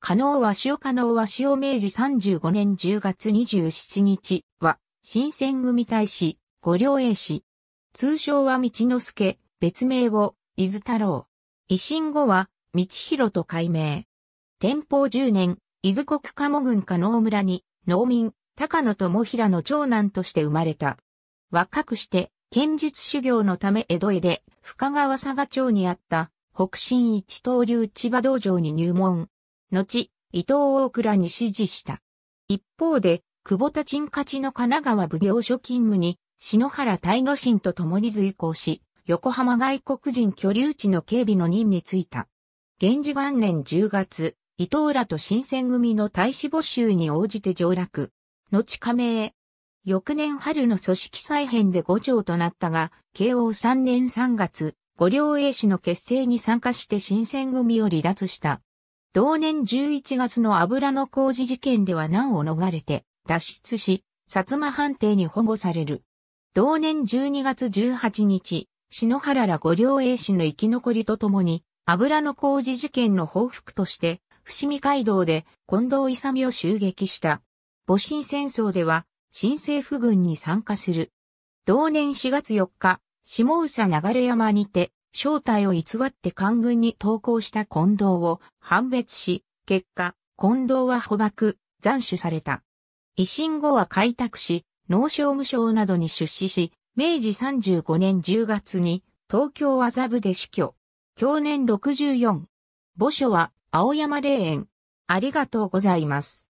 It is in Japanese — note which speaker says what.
Speaker 1: 加納和塩加納和塩明治35年10月27日は、新選組大使、五両英氏。通称は道之助、別名を、伊豆太郎。維新後は、道広と改名。天保10年、伊豆国加茂郡加納村に、農民、高野智平の長男として生まれた。若くして、剣術修行のため江戸へで、深川佐賀町にあった、北新一刀流千葉道場に入門。後、伊藤大倉に指示した。一方で、久保田鎮勝の神奈川奉行所勤務に、篠原大野心と共に随行し、横浜外国人居留地の警備の任に就いた。源氏元年10月、伊藤らと新選組の大使募集に応じて上落。後加盟。翌年春の組織再編で五条となったが、慶応3年3月、五両英氏の結成に参加して新選組を離脱した。同年11月の油の工事事件では難を逃れて脱出し、薩摩藩邸に保護される。同年12月18日、篠原ら五両英氏の生き残りとともに、油の工事事件の報復として、伏見街道で近藤勇を襲撃した。戊辰戦争では、新政府軍に参加する。同年4月4日、下佐流山にて、正体を偽って官軍に投降した近藤を判別し、結果、近藤は捕獲、斬首された。維新後は開拓し、農商務省などに出資し、明治35年10月に東京麻布で死去。去年64。墓所は青山霊園。
Speaker 2: ありがとうございます。